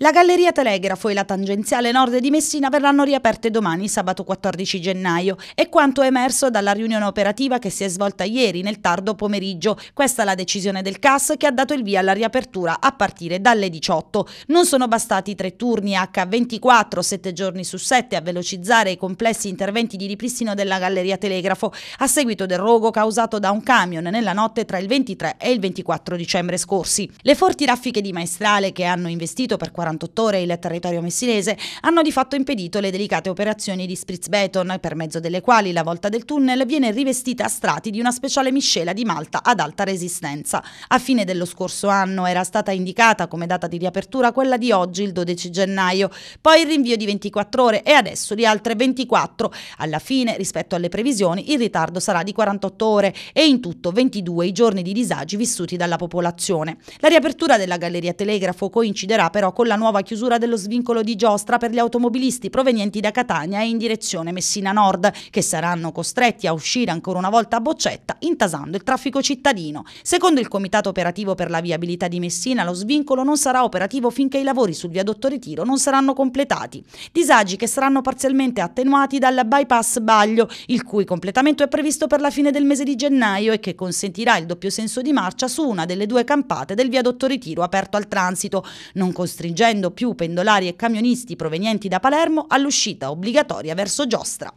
La Galleria Telegrafo e la tangenziale nord di Messina verranno riaperte domani, sabato 14 gennaio. È quanto emerso dalla riunione operativa che si è svolta ieri nel tardo pomeriggio. Questa è la decisione del CAS che ha dato il via alla riapertura a partire dalle 18. Non sono bastati tre turni H24, 7 giorni su 7, a velocizzare i complessi interventi di ripristino della Galleria Telegrafo a seguito del rogo causato da un camion nella notte tra il 23 e il 24 dicembre scorsi. Le forti raffiche di maestrale che hanno investito per 40 48 ore il territorio messinese hanno di fatto impedito le delicate operazioni di spritz beton, per mezzo delle quali la volta del tunnel viene rivestita a strati di una speciale miscela di malta ad alta resistenza. A fine dello scorso anno era stata indicata come data di riapertura quella di oggi, il 12 gennaio, poi il rinvio di 24 ore e adesso di altre 24. Alla fine, rispetto alle previsioni, il ritardo sarà di 48 ore e in tutto 22 i giorni di disagi vissuti dalla popolazione. La riapertura della Galleria Telegrafo coinciderà però con la la nuova chiusura dello svincolo di Giostra per gli automobilisti provenienti da Catania e in direzione Messina Nord, che saranno costretti a uscire ancora una volta a boccetta, intasando il traffico cittadino. Secondo il Comitato Operativo per la Viabilità di Messina, lo svincolo non sarà operativo finché i lavori sul viadotto Ritiro non saranno completati. Disagi che saranno parzialmente attenuati dal bypass Baglio, il cui completamento è previsto per la fine del mese di gennaio e che consentirà il doppio senso di marcia su una delle due campate del viadotto Ritiro aperto al transito, non costringendo respingendo più pendolari e camionisti provenienti da Palermo all'uscita obbligatoria verso Giostra.